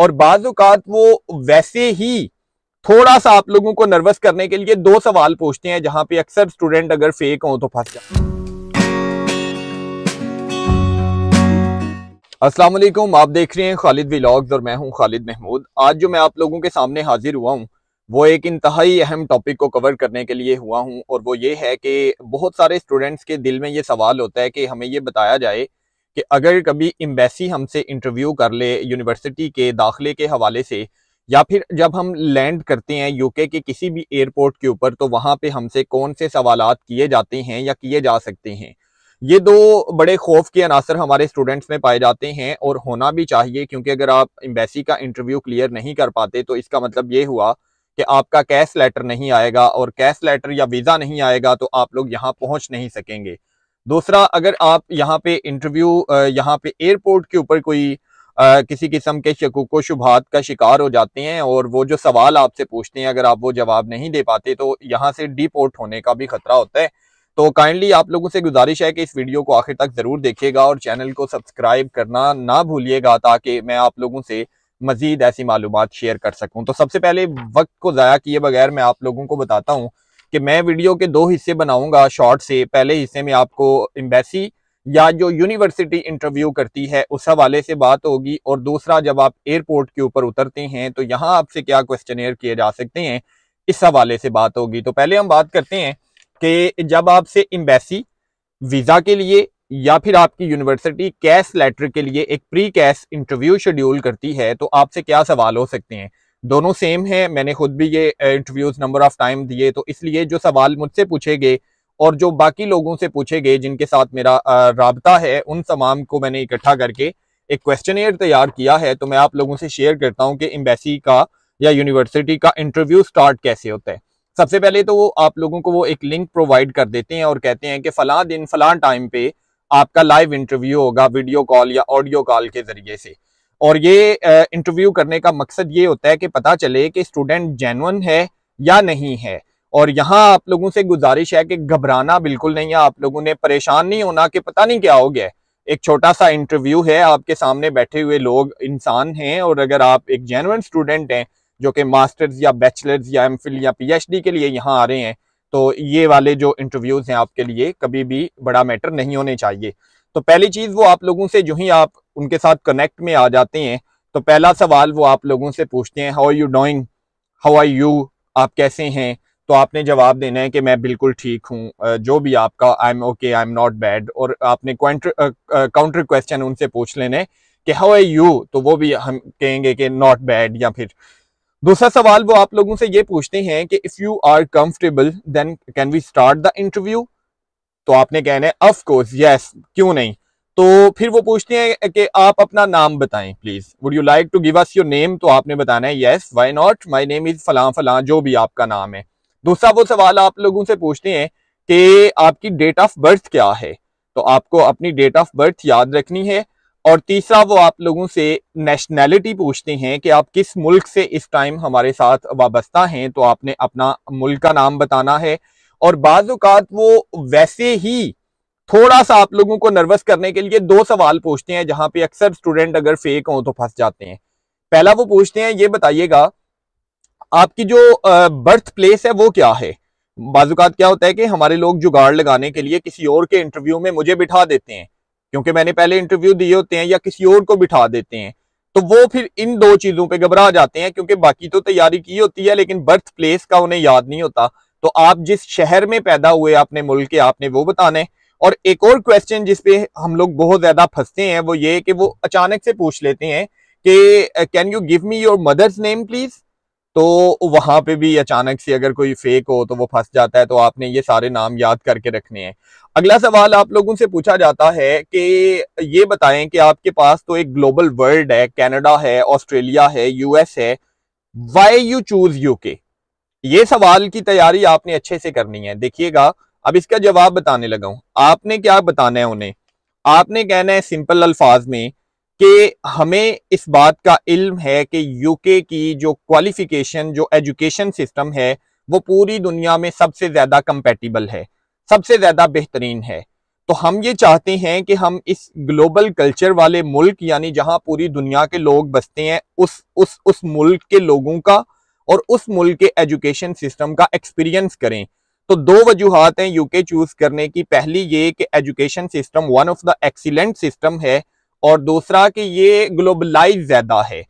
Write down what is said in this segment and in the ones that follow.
और बाज़ात वो वैसे ही थोड़ा सा आप लोगों को नर्वस करने के लिए दो सवाल पूछते हैं जहां पे अक्सर स्टूडेंट अगर फेक हो तो फंस जाए अस्सलाम वालेकुम आप देख रहे हैं खालिद व्लॉग्स और मैं हूं खालिद महमूद आज जो मैं आप लोगों के सामने हाजिर हुआ हूं वो एक इंतहाई अहम टॉपिक को कवर करने के लिए हुआ हूं और वो ये है कि बहुत सारे स्टूडेंट्स के दिल में ये सवाल होता है कि हमें ये बताया जाए कि अगर कभी एम्बेसी हमसे इंटरव्यू कर ले यूनिवर्सिटी के दाखिले के हवाले से या फिर जब हम लैंड करते हैं यूके के किसी भी एयरपोर्ट के ऊपर तो वहाँ पे हमसे कौन से सवाल किए जाते हैं या किए जा सकते हैं ये दो बड़े खौफ के अनासर हमारे स्टूडेंट्स में पाए जाते हैं और होना भी चाहिए क्योंकि अगर आप एम्बेसी का इंटरव्यू क्लियर नहीं कर पाते तो इसका मतलब ये हुआ कि आपका कैश लेटर नहीं आएगा और कैश लेटर या वीज़ा नहीं आएगा तो आप लोग यहाँ पहुँच नहीं सकेंगे दूसरा अगर आप यहाँ पे इंटरव्यू यहाँ पे एयरपोर्ट के ऊपर कोई आ, किसी किस्म के शकूक शुभात का शिकार हो जाते हैं और वो जो सवाल आपसे पूछते हैं अगर आप वो जवाब नहीं दे पाते तो यहाँ से डिपोर्ट होने का भी खतरा होता है तो काइंडली आप लोगों से गुजारिश है कि इस वीडियो को आखिर तक ज़रूर देखिएगा और चैनल को सब्सक्राइब करना ना भूलिएगा ताकि मैं आप लोगों से मज़ीद ऐसी मालूम शेयर कर सकूँ तो सबसे पहले वक्त को ज़ाया किए बगैर मैं आप लोगों को बताता हूँ कि मैं वीडियो के दो हिस्से बनाऊंगा शॉर्ट से पहले हिस्से में आपको एम्बेसी या जो यूनिवर्सिटी इंटरव्यू करती है उस हवाले से बात होगी और दूसरा जब आप एयरपोर्ट के ऊपर उतरते हैं तो यहाँ आपसे क्या क्वेश्चन किए जा सकते हैं इस हवाले से बात होगी तो पहले हम बात करते हैं कि जब आपसे एम्बेसी वीज़ा के लिए या फिर आपकी यूनिवर्सिटी कैश लेटर के लिए एक प्री कैश इंटरव्यू शेड्यूल करती है तो आपसे क्या सवाल हो सकते हैं दोनों सेम है मैंने खुद भी ये इंटरव्यूज नंबर ऑफ टाइम दिए तो इसलिए जो सवाल मुझसे पूछे गए और जो बाकी लोगों से पूछे गए जिनके साथ मेरा रबता है उन तमाम को मैंने इकट्ठा करके एक क्वेश्चन तैयार किया है तो मैं आप लोगों से शेयर करता हूँ कि एम्बेसी का या यूनिवर्सिटी का इंटरव्यू स्टार्ट कैसे होता है सबसे पहले तो वो आप लोगों को वो एक लिंक प्रोवाइड कर देते हैं और कहते हैं कि फला दिन फला टाइम पे आपका लाइव इंटरव्यू होगा वीडियो कॉल या ऑडियो कॉल के जरिए से और ये इंटरव्यू करने का मकसद ये होता है कि पता चले कि स्टूडेंट जेनवन है या नहीं है और यहाँ आप लोगों से गुजारिश है कि घबराना बिल्कुल नहीं है आप लोगों ने परेशान नहीं होना कि पता नहीं क्या हो गया एक छोटा सा इंटरव्यू है आपके सामने बैठे हुए लोग इंसान हैं और अगर आप एक जेनवन स्टूडेंट हैं जो कि मास्टर्स या बैचलर्स या एम या पी के लिए यहाँ आ रहे हैं तो ये वाले जो इंटरव्यूज हैं आपके लिए कभी भी बड़ा मैटर नहीं होने चाहिए तो पहली चीज़ वो आप लोगों से जो ही आप उनके साथ कनेक्ट में आ जाते हैं तो पहला सवाल वो आप लोगों से पूछते हैं how are you doing how are you आप कैसे हैं तो आपने जवाब देना है कि मैं बिल्कुल ठीक हूँ जो भी आपका I am okay I am not bad और आपने काउंटर क्वेश्चन उनसे पूछ लेने कि हाउ आर यू तो वो भी हम कहेंगे कि नॉट बैड या फिर दूसरा सवाल वो आप लोगों से ये पूछते हैं कि if you are comfortable then can we start the interview तो आपने कहना है ऑफ कोर्स यस क्यों नहीं तो फिर वो पूछते हैं कि आप अपना नाम बताएं please would you like to give us your name तो आपने बताना है yes why not my name is फलां फलां जो भी आपका नाम है दूसरा वो सवाल आप लोगों से पूछते हैं कि आपकी डेट ऑफ बर्थ क्या है तो आपको अपनी डेट ऑफ बर्थ याद रखनी है और तीसरा वो आप लोगों से नेशनैलिटी पूछते हैं कि आप किस मुल्क से इस टाइम हमारे साथ वाबस्ता हैं तो आपने अपना मुल्क का नाम बताना है और बाज़ात वो वैसे ही थोड़ा सा आप लोगों को नर्वस करने के लिए दो सवाल पूछते हैं जहां पे अक्सर स्टूडेंट अगर फेक हो तो फंस जाते हैं पहला वो पूछते हैं ये बताइएगा आपकी जो बर्थ प्लेस है वो क्या है बाजुकात क्या होता है कि हमारे लोग जुगाड़ लगाने के लिए किसी और के इंटरव्यू में मुझे बिठा देते हैं क्योंकि मैंने पहले इंटरव्यू दिए होते हैं या किसी और को बिठा देते हैं तो वो फिर इन दो चीजों पे घबरा जाते हैं क्योंकि बाकी तो तैयारी की होती है लेकिन बर्थ प्लेस का उन्हें याद नहीं होता तो आप जिस शहर में पैदा हुए अपने मुल्क के आपने वो बताना है और एक और क्वेश्चन जिसपे हम लोग बहुत ज्यादा फंसते हैं वो ये कि वो अचानक से पूछ लेते हैं कि can you give me your mother's name please तो वहां पे भी अचानक से अगर कोई फेक हो तो वो फंस जाता है तो आपने ये सारे नाम याद करके रखने हैं अगला सवाल आप लोगों से पूछा जाता है कि ये बताएं कि आपके पास तो एक ग्लोबल वर्ल्ड है कनाडा है ऑस्ट्रेलिया है यूएस है वाई यू चूज यूके ये सवाल की तैयारी आपने अच्छे से करनी है देखिएगा अब इसका जवाब बताने लगा हूं आपने क्या बताना है उन्हें आपने कहना है सिंपल अल्फाज में कि हमें इस बात का इल्म है कि यूके की जो क्वालिफिकेशन जो एजुकेशन सिस्टम है वो पूरी दुनिया में सबसे ज़्यादा कंपेटिबल है सबसे ज़्यादा बेहतरीन है तो हम ये चाहते हैं कि हम इस ग्लोबल कल्चर वाले मुल्क यानी जहाँ पूरी दुनिया के लोग बसते हैं उस उस उस मुल्क के लोगों का और उस मुल्क के एजुकेशन सिस्टम का एक्सपीरियंस करें तो दो वजूहत हैं यूके चूज करने की पहली ये कि education system one of the excellent system है और दूसरा कि ये ग्लोबलाइज ज्यादा है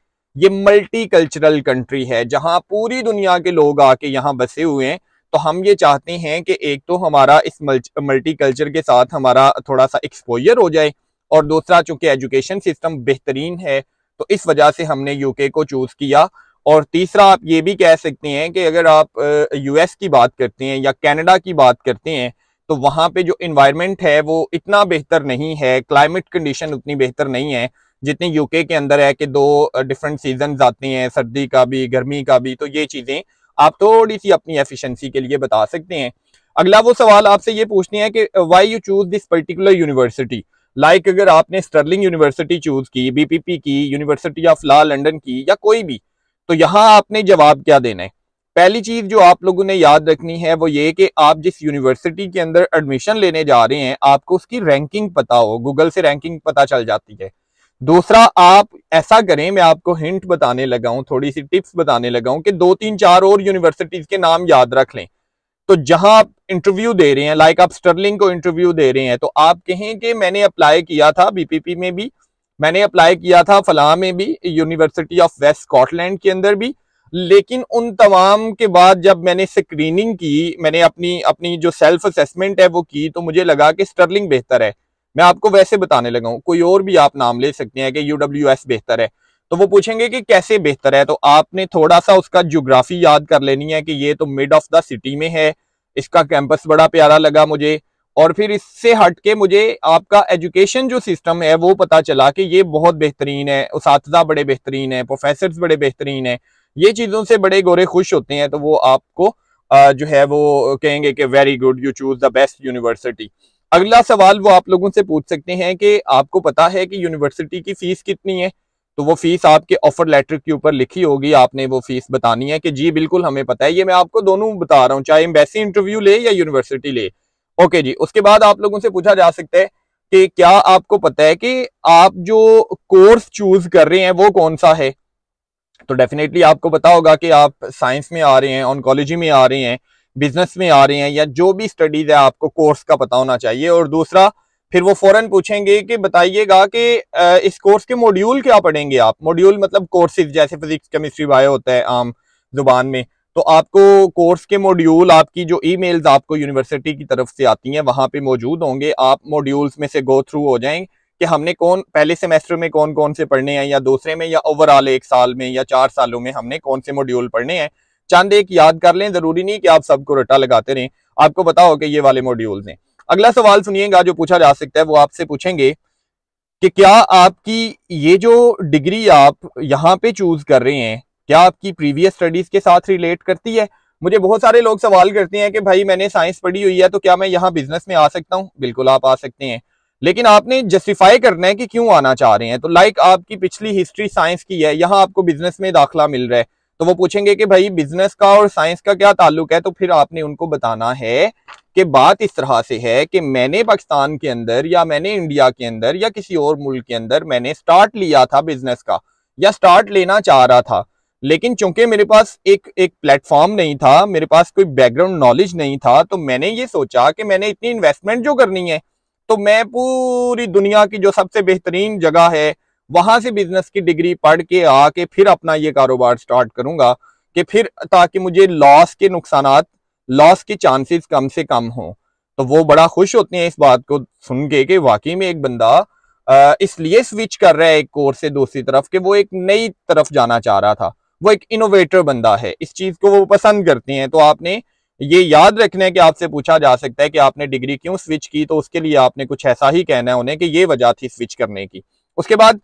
ये मल्टी कल्चरल कंट्री है जहाँ पूरी दुनिया के लोग आके यहाँ बसे हुए हैं तो हम ये चाहते हैं कि एक तो हमारा इस मल्टी कल्चर के साथ हमारा थोड़ा सा एक्सपोजर हो जाए और दूसरा चूंकि एजुकेशन सिस्टम बेहतरीन है तो इस वजह से हमने यूके को चूज किया और तीसरा आप ये भी कह सकते हैं कि अगर आप यूएस की बात करते हैं या कनाडा की बात करते हैं तो वहाँ पे जो इन्वायरमेंट है वो इतना बेहतर नहीं है क्लाइमेट कंडीशन उतनी बेहतर नहीं है जितने यूके के अंदर है कि दो डिफरेंट सीजन आते हैं सर्दी का भी गर्मी का भी तो ये चीज़ें आप थोड़ी सी अपनी एफिशेंसी के लिए बता सकते हैं अगला वो सवाल आपसे ये पूछते हैं कि why you choose this particular university like अगर आपने स्टर्लिंग यूनिवर्सिटी चूज की बीपीपी की यूनिवर्सिटी ऑफ लॉ लंडन की या कोई भी तो यहाँ आपने जवाब क्या देना है पहली चीज जो आप लोगों ने याद रखनी है वो ये कि आप जिस यूनिवर्सिटी के अंदर एडमिशन लेने जा रहे हैं आपको उसकी रैंकिंग पता हो गूगल से रैंकिंग पता चल जाती है दूसरा आप ऐसा करें मैं आपको हिंट बताने लगा थोड़ी सी टिप्स बताने लगा कि दो तीन चार और यूनिवर्सिटीज के नाम याद रख लें तो जहां आप इंटरव्यू दे रहे हैं लाइक आप स्टर्लिंग को इंटरव्यू दे रहे हैं तो आप कहें कि मैंने अप्लाई किया था बीपीपी में भी मैंने अप्लाई किया था फलाह में भी यूनिवर्सिटी ऑफ वेस्ट स्कॉटलैंड के अंदर भी लेकिन उन तमाम के बाद जब मैंने स्क्रीनिंग की मैंने अपनी अपनी जो सेल्फ असेसमेंट है वो की तो मुझे लगा कि स्टर्लिंग बेहतर है मैं आपको वैसे बताने लगा हूँ कोई और भी आप नाम ले सकते हैं कि यू डब्ल्यू एस बेहतर है तो वो पूछेंगे कि कैसे बेहतर है तो आपने थोड़ा सा उसका ज्योग्राफी याद कर लेनी है कि ये तो मिड ऑफ द सिटी में है इसका कैंपस बड़ा प्यारा लगा मुझे और फिर इससे हट के मुझे आपका एजुकेशन जो सिस्टम है वो पता चला कि ये बहुत बेहतरीन है उस बड़े बेहतरीन है प्रोफेसर बड़े बेहतरीन है ये चीज़ों से बड़े गोरे खुश होते हैं तो वो आपको जो है वो कहेंगे कि very good you choose the best university अगला सवाल वो आप लोगों से पूछ सकते हैं कि आपको पता है कि यूनिवर्सिटी की फीस कितनी है तो वो फीस आपके ऑफर लेटर के ऊपर लिखी होगी आपने वो फीस बतानी है कि जी बिल्कुल हमें पता है ये मैं आपको दोनों बता रहा हूँ चाहे एम्बेसी इंटरव्यू ले या यूनिवर्सिटी ले ओके जी उसके बाद आप लोगों से पूछा जा सकता है कि क्या आपको पता है कि आप जो कोर्स चूज कर रहे हैं वो कौन सा है तो डेफिनेटली आपको पता होगा कि आप साइंस में आ रहे हैं ऑनकोलॉजी में आ रहे हैं बिजनेस में आ रहे हैं या जो भी स्टडीज है आपको कोर्स का पता होना चाहिए और दूसरा फिर वो फौरन पूछेंगे कि बताइएगा कि इस कोर्स के मॉड्यूल क्या पढ़ेंगे आप मॉड्यूल मतलब कोर्सेज जैसे फिजिक्स केमिस्ट्री बायो होता है आम जुबान में तो आपको कोर्स के मॉड्यूल आपकी जो ईमेल्स आपको यूनिवर्सिटी की तरफ से आती हैं वहाँ पे मौजूद होंगे आप मॉड्यूल्स में से गो थ्रू हो जाएंगे कि हमने कौन पहले सेमेस्टर में कौन कौन से पढ़ने हैं या दूसरे में या ओवरऑल एक साल में या चार सालों में हमने कौन से मॉड्यूल पढ़ने हैं चंद एक याद कर लें ज़रूरी नहीं कि आप सबको रटा लगाते रहें आपको बताओ कि ये वाले मॉड्यूल्स हैं अगला सवाल सुनिएगा जो पूछा जा सकता है वो आपसे पूछेंगे कि क्या आपकी ये जो डिग्री आप यहाँ पे चूज कर रहे हैं क्या आपकी प्रीवियस स्टडीज के साथ रिलेट करती है मुझे बहुत सारे लोग सवाल करते हैं कि भाई मैंने साइंस पढ़ी हुई है तो क्या मैं यहाँ बिजनेस में आ सकता हूँ बिल्कुल आप आ सकते हैं लेकिन आपने जस्टिफाई करना है कि क्यों आना चाह रहे हैं तो लाइक आपकी पिछली हिस्ट्री साइंस की है यहाँ आपको बिजनेस में दाखिला मिल रहा है तो वो पूछेंगे कि भाई बिजनेस का और साइंस का क्या ताल्लुक है तो फिर आपने उनको बताना है कि बात इस तरह से है कि मैंने पाकिस्तान के अंदर या मैंने इंडिया के अंदर या किसी और मुल्क के अंदर मैंने स्टार्ट लिया था बिजनेस का या स्टार्ट लेना चाह रहा था लेकिन चूंकि मेरे पास एक एक प्लेटफॉर्म नहीं था मेरे पास कोई बैकग्राउंड नॉलेज नहीं था तो मैंने ये सोचा कि मैंने इतनी इन्वेस्टमेंट जो करनी है तो मैं पूरी दुनिया की जो सबसे बेहतरीन जगह है वहां से बिजनेस की डिग्री पढ़ के आके फिर अपना ये कारोबार स्टार्ट करूंगा कि फिर ताकि मुझे लॉस के नुकसान लॉस के चांसेस कम से कम हों तो वो बड़ा खुश होते हैं इस बात को सुन के कि वाकई में एक बंदा इसलिए स्विच कर रहा है एक कोर्स से दूसरी तरफ कि वो एक नई तरफ जाना चाह रहा था वो एक इनोवेटर बंदा है इस चीज को वो पसंद करती हैं तो आपने ये याद रखना है कि आपसे पूछा जा सकता है कि आपने डिग्री क्यों स्विच की तो उसके लिए आपने कुछ ऐसा ही कहना है उन्हें कि ये वजह थी स्विच करने की उसके बाद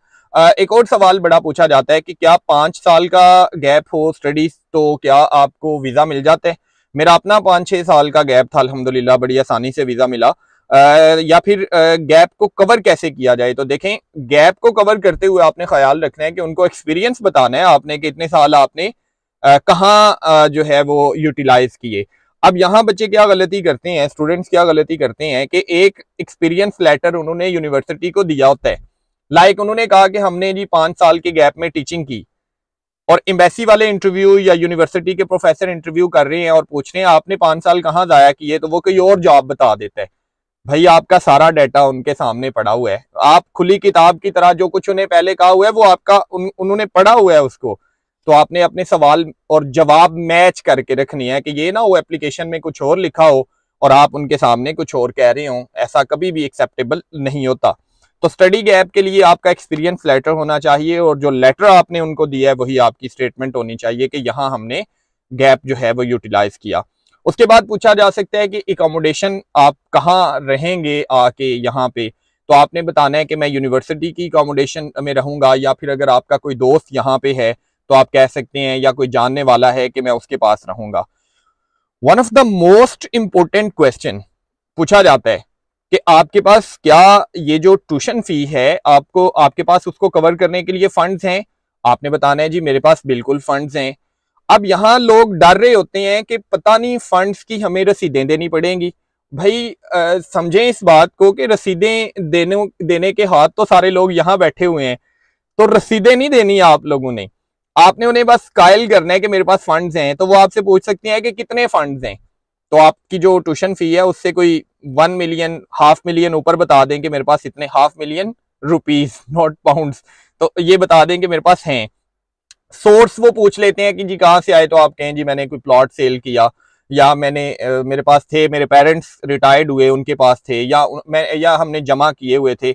एक और सवाल बड़ा पूछा जाता है कि क्या पांच साल का गैप हो स्टडीज तो क्या आपको वीज़ा मिल जाता है मेरा अपना पाँच छः साल का गैप था अलहमदुल्ला बड़ी आसानी से वीज़ा मिला या फिर गैप को कवर कैसे किया जाए तो देखें गैप को कवर करते हुए आपने ख्याल रखना है कि उनको एक्सपीरियंस बताना है आपने कि इतने साल आपने कहाँ जो है वो यूटिलाइज किए अब यहाँ बच्चे क्या गलती करते हैं स्टूडेंट्स क्या गलती करते हैं कि एक एक्सपीरियंस लेटर उन्होंने यूनिवर्सिटी को दिया होता है लाइक like उन्होंने कहा कि हमने जी पाँच साल के गैप में टीचिंग की और एम्बेसी वाले इंटरव्यू या यूनिवर्सिटी के प्रोफेसर इंटरव्यू कर रहे हैं और पूछ रहे हैं आपने पाँच साल कहाँ ज़ाया किए तो वो कोई और जॉब बता देता है भाई आपका सारा डाटा उनके सामने पड़ा हुआ है आप खुली किताब की तरह जो कुछ उन्हें पहले कहा हुआ है वो आपका उन, उन्होंने पढ़ा हुआ है उसको तो आपने अपने सवाल और जवाब मैच करके रखनी है कि ये ना वो एप्लीकेशन में कुछ और लिखा हो और आप उनके सामने कुछ और कह रहे हो ऐसा कभी भी एक्सेप्टेबल नहीं होता तो स्टडी गैप के लिए आपका एक्सपीरियंस लेटर होना चाहिए और जो लेटर आपने उनको दिया है वही आपकी स्टेटमेंट होनी चाहिए कि यहाँ हमने गैप जो है वो यूटिलाइज किया उसके बाद पूछा जा सकता है कि अकोमोडेशन आप कहाँ रहेंगे आके यहाँ पे तो आपने बताना है कि मैं यूनिवर्सिटी की अकोमोडेशन में रहूंगा या फिर अगर आपका कोई दोस्त यहाँ पे है तो आप कह सकते हैं या कोई जानने वाला है कि मैं उसके पास रहूंगा one of the most important question पूछा जाता है कि आपके पास क्या ये जो ट्यूशन फी है आपको आपके पास उसको कवर करने के लिए फंड्स हैं आपने बताना है जी मेरे पास बिल्कुल फंड्स हैं अब यहाँ लोग डर रहे होते हैं कि पता नहीं फंड्स की हमें रसीदें देनी पड़ेंगी भाई समझें इस बात को कि रसीदें देने देने के हाथ तो सारे लोग यहाँ बैठे हुए हैं तो रसीदें नहीं देनी आप लोगों ने आपने उन्हें बस कायल करना है कि मेरे पास फंड्स हैं तो वो आपसे पूछ सकती हैं कि कितने फंड्स हैं तो आपकी जो ट्यूशन फी है उससे कोई वन मिलियन हाफ मिलियन ऊपर बता दें कि मेरे पास इतने half million rupees not pound तो ये बता दें कि मेरे पास हैं सोर्स वो पूछ लेते हैं कि जी कहाँ से आए तो आप कहें जी मैंने कोई प्लॉट सेल किया या मैंने मेरे पास थे मेरे पेरेंट्स रिटायर्ड हुए उनके पास थे या मैं या हमने जमा किए हुए थे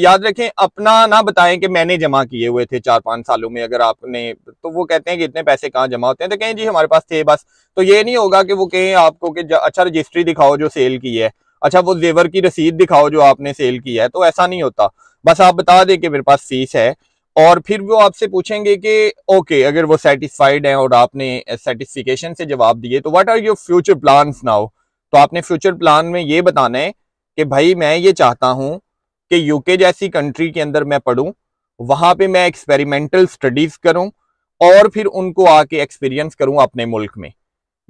याद रखें अपना ना बताएं कि मैंने जमा किए हुए थे चार पाँच सालों में अगर आपने तो वो कहते हैं कि इतने पैसे कहाँ जमा होते हैं तो कहें जी हमारे पास थे बस तो ये नहीं होगा कि वो कहें आपको कि अच्छा रजिस्ट्री दिखाओ जो सेल की है अच्छा वो जेवर की रसीद दिखाओ जो आपने सेल किया है तो ऐसा नहीं होता बस आप बता दें कि मेरे पास फीस है और फिर वो आपसे पूछेंगे कि ओके अगर वो सेटिस्फाइड हैं और आपने सेटिस्फिकेशन से जवाब दिए तो what are your future plans now तो आपने फ्यूचर प्लान में ये बताना है कि भाई मैं ये चाहता हूँ कि यूके जैसी कंट्री के अंदर मैं पढ़ूँ वहाँ पे मैं एक्सपेरिमेंटल स्टडीज़ करूँ और फिर उनको आके एक्सपीरियंस करूँ अपने मुल्क में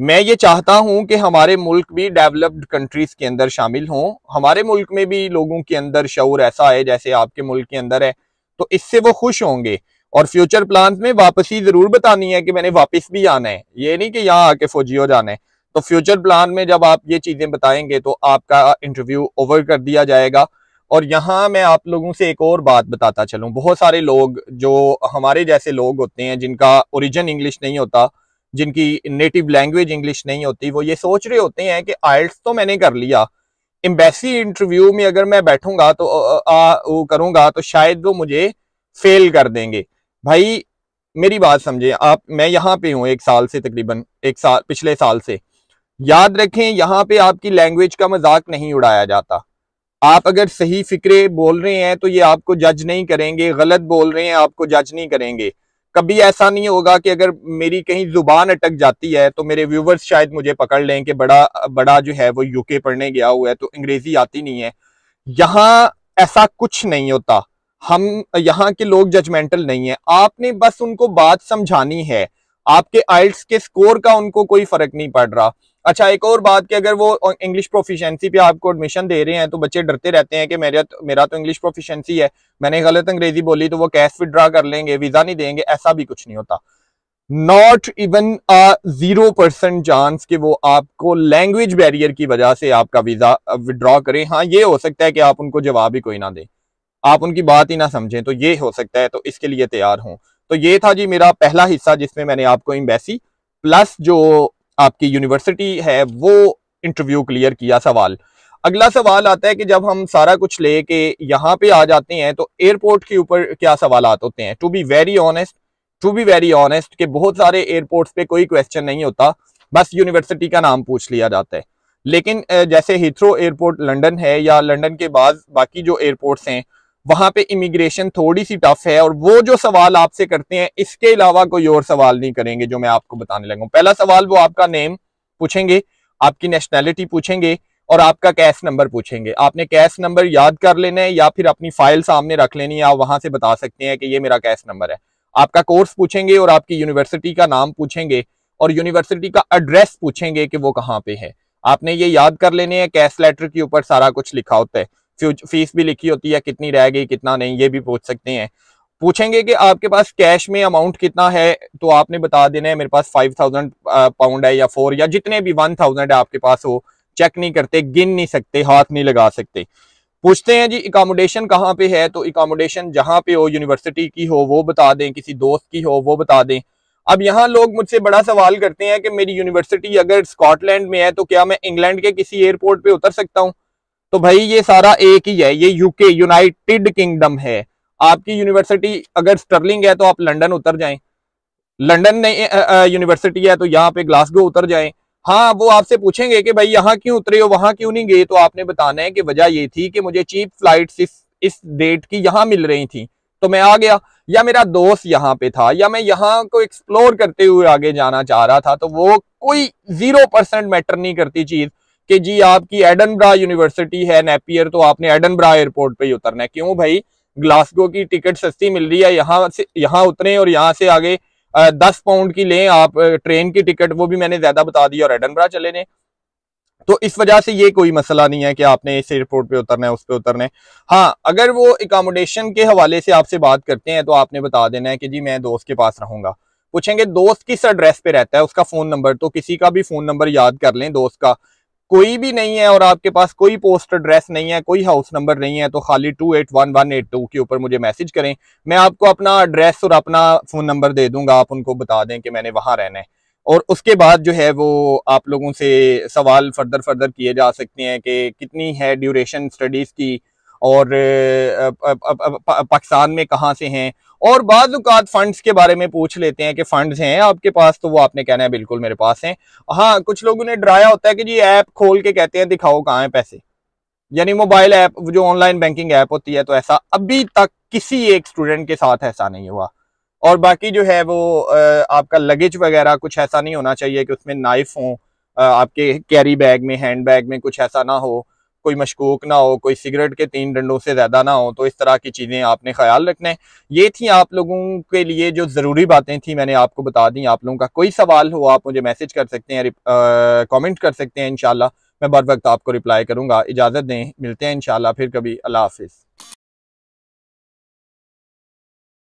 मैं ये चाहता हूँ कि हमारे मुल्क भी डेवलप्ड कंट्रीज के अंदर शामिल हों हमारे मुल्क में भी लोगों के अंदर शौर ऐसा है जैसे आपके मुल्क के अंदर है तो इससे वो खुश होंगे और फ्यूचर प्लान में वापसी जरूर बतानी है कि मैंने वापस भी आना है ये नहीं कि यहाँ आके फौजी हो जाना है तो फ्यूचर प्लान में जब आप ये चीजें बताएंगे तो आपका इंटरव्यू ओवर कर दिया जाएगा और यहाँ मैं आप लोगों से एक और बात बताता चलूँ बहुत सारे लोग जो हमारे जैसे लोग होते हैं जिनका ओरिजिन इंग्लिश नहीं होता जिनकी नेटिव लैंग्वेज इंग्लिश नहीं होती वो ये सोच रहे होते हैं कि आइल्स तो मैंने कर लिया एम्बेसी इंटरव्यू में अगर मैं बैठूंगा तो आ, आ, वो करूंगा तो शायद वो मुझे फेल कर देंगे भाई मेरी बात समझे आप मैं यहाँ पे हूँ एक साल से तकरीबन एक साल पिछले साल से याद रखें यहाँ पे आपकी लैंग्वेज का मजाक नहीं उड़ाया जाता आप अगर सही फिक्रे बोल रहे हैं तो ये आपको जज नहीं करेंगे गलत बोल रहे हैं आपको जज नहीं करेंगे कभी ऐसा नहीं होगा कि अगर मेरी कहीं जुबान अटक जाती है तो मेरे व्यूवर्स शायद मुझे पकड़ लें कि बड़ा बड़ा जो है वो यूके पढ़ने गया हुआ है तो अंग्रेजी आती नहीं है यहाँ ऐसा कुछ नहीं होता हम यहाँ के लोग जजमेंटल नहीं है आपने बस उनको बात समझानी है आपके आइल्स के स्कोर का उनको कोई फर्क नहीं पड़ रहा अच्छा एक और बात कि अगर वो इंग्लिश प्रोफिशिएंसी पे आपको एडमिशन दे रहे हैं तो बच्चे डरते रहते हैं कि मेरा तो, मेरा तो इंग्लिश प्रोफिशिएंसी है मैंने गलत अंग्रेजी बोली तो वो कैश विड्रा कर लेंगे वीजा नहीं देंगे ऐसा भी कुछ नहीं होता not even zero percent chance कि वो आपको लैंग्वेज बैरियर की वजह से आपका वीजा विड्रॉ करें हाँ ये हो सकता है कि आप उनको जवाब ही कोई ना दें आप उनकी बात ही ना समझें तो ये हो सकता है तो इसके लिए तैयार हों तो ये था जी मेरा पहला हिस्सा जिसमें मैंने आपको एम्बेसी प्लस जो आपकी यूनिवर्सिटी है वो इंटरव्यू क्लियर किया सवाल अगला सवाल आता है कि जब हम सारा कुछ लेके यहाँ पे आ जाते हैं तो एयरपोर्ट के ऊपर क्या सवाल होते हैं to be very honest to be very honest कि बहुत सारे एयरपोर्ट्स पे कोई क्वेश्चन नहीं होता बस यूनिवर्सिटी का नाम पूछ लिया जाता है लेकिन जैसे हिथ्रो एयरपोर्ट लंडन है या लंडन के बाद बाकी जो एयरपोर्ट्स हैं वहां पे इमिग्रेशन थोड़ी सी टफ है और वो जो सवाल आपसे करते हैं इसके अलावा कोई और सवाल नहीं करेंगे जो मैं आपको बताने लगा पहला सवाल वो आपका नेम पूछेंगे आपकी नेशनैलिटी पूछेंगे और आपका कैश नंबर पूछेंगे आपने कैश नंबर याद कर लेना है या फिर अपनी फाइल सामने रख लेनी है आप वहां से बता सकते हैं कि ये मेरा कैश नंबर है आपका कोर्स पूछेंगे और आपकी यूनिवर्सिटी का नाम पूछेंगे और यूनिवर्सिटी का एड्रेस पूछेंगे कि वो कहाँ पे है आपने ये याद कर लेने हैं कैश लेटर के ऊपर सारा कुछ लिखा होता है फीस भी लिखी होती है कितनी रह गई कितना नहीं ये भी पूछ सकते हैं पूछेंगे कि आपके पास कैश में अमाउंट कितना है तो आपने बता देना है मेरे पास फाइव थाउजेंड पाउंड है या फोर या जितने भी वन थाउजेंड आपके पास हो चेक नहीं करते गिन नहीं सकते हाथ नहीं लगा सकते पूछते हैं जी इकोमोडेशन कहाँ पे है तो इकोमोडेशन जहाँ पे हो यूनिवर्सिटी की हो वो बता दें किसी दोस्त की हो वो बता दें अब यहाँ लोग मुझसे बड़ा सवाल करते हैं कि मेरी यूनिवर्सिटी अगर स्कॉटलैंड में है तो क्या मैं इंग्लैंड के किसी एयरपोर्ट पे उतर सकता हूँ तो भाई ये सारा एक ही है ये यूके यूनाइटेड किंगडम है आपकी यूनिवर्सिटी अगर स्टर्लिंग है तो आप लंदन उतर जाएं लंदन में यूनिवर्सिटी है तो यहाँ पे ग्लासगो उतर जाएं हाँ वो आपसे पूछेंगे कि भाई यहाँ क्यों उतरे हो वहां क्यों नहीं गए तो आपने बताना है कि वजह ये थी कि मुझे चीप फ्लाइट इस इस डेट की यहाँ मिल रही थी तो मैं आ गया या मेरा दोस्त यहाँ पे था या मैं यहाँ को एक्सप्लोर करते हुए आगे जाना चाह रहा था तो वो कोई जीरो परसेंट मैटर नहीं करती चीज़ कि जी आपकी एडनब्रा यूनिवर्सिटी है नेपियर तो आपने एडनब्रा एयरपोर्ट पे ही उतरना है क्यों भाई ग्लासगो की टिकट सस्ती मिल रही है यहाँ से यहाँ उतरे और यहाँ से आगे दस पाउंड की लें आप ट्रेन की टिकट वो भी मैंने ज्यादा बता दी और एडनब्रा चले ने तो इस वजह से ये कोई मसला नहीं है कि आपने इस एयरपोर्ट पे उतरना है उस पे उतरना है हाँ अगर वो एकोमोडेशन के हवाले से आपसे बात करते हैं तो आपने बता देना है कि जी मैं दोस्त के पास रहूंगा पूछेंगे दोस्त किस एड्रेस पे रहता है उसका फोन नंबर तो किसी का भी फोन नंबर याद कर लें दोस्त का कोई भी नहीं है और आपके पास कोई पोस्ट एड्रेस नहीं है कोई हाउस नंबर नहीं है तो खाली two eight one one eight two के ऊपर मुझे मैसेज करें मैं आपको अपना एड्रेस और अपना फ़ोन नंबर दे दूंगा आप उनको बता दें कि मैंने वहाँ रहना है और उसके बाद जो है वो आप लोगों से सवाल फर्दर फर्दर किए जा सकते हैं कि कितनी है ड्यूरेशन स्टडीज़ की और पाकिस्तान में कहाँ से हैं और बाद फ़ंड्स के बारे में पूछ लेते हैं कि फ़ंड्स हैं आपके पास तो वो आपने कहना है बिल्कुल मेरे पास हैं हाँ कुछ लोगों ने डराया होता है कि जी ऐप खोल के कहते हैं दिखाओ कहाँ है पैसे यानी मोबाइल ऐप जो ऑनलाइन बैंकिंग ऐप होती है तो ऐसा अभी तक किसी एक स्टूडेंट के साथ ऐसा नहीं हुआ और बाकी जो है वो आपका लगेज वगैरह कुछ ऐसा नहीं होना चाहिए कि उसमें नाइफ हो आपके कैरी बैग में हैंड बैग में कुछ ऐसा ना हो कोई मशकूक ना हो कोई सिगरेट के तीन डंडों से ज़्यादा ना हो तो इस तरह की चीज़ें आपने ख्याल रखना है ये थी आप लोगों के लिए जो ज़रूरी बातें थी मैंने आपको बता दी आप लोगों का कोई सवाल हो आप मुझे मैसेज कर सकते हैं कमेंट कर सकते हैं इन मैं बर वक्त आपको रिप्लाई करूँगा इजाज़त दें मिलते हैं इन फिर कभी अल्लाह हाफिज़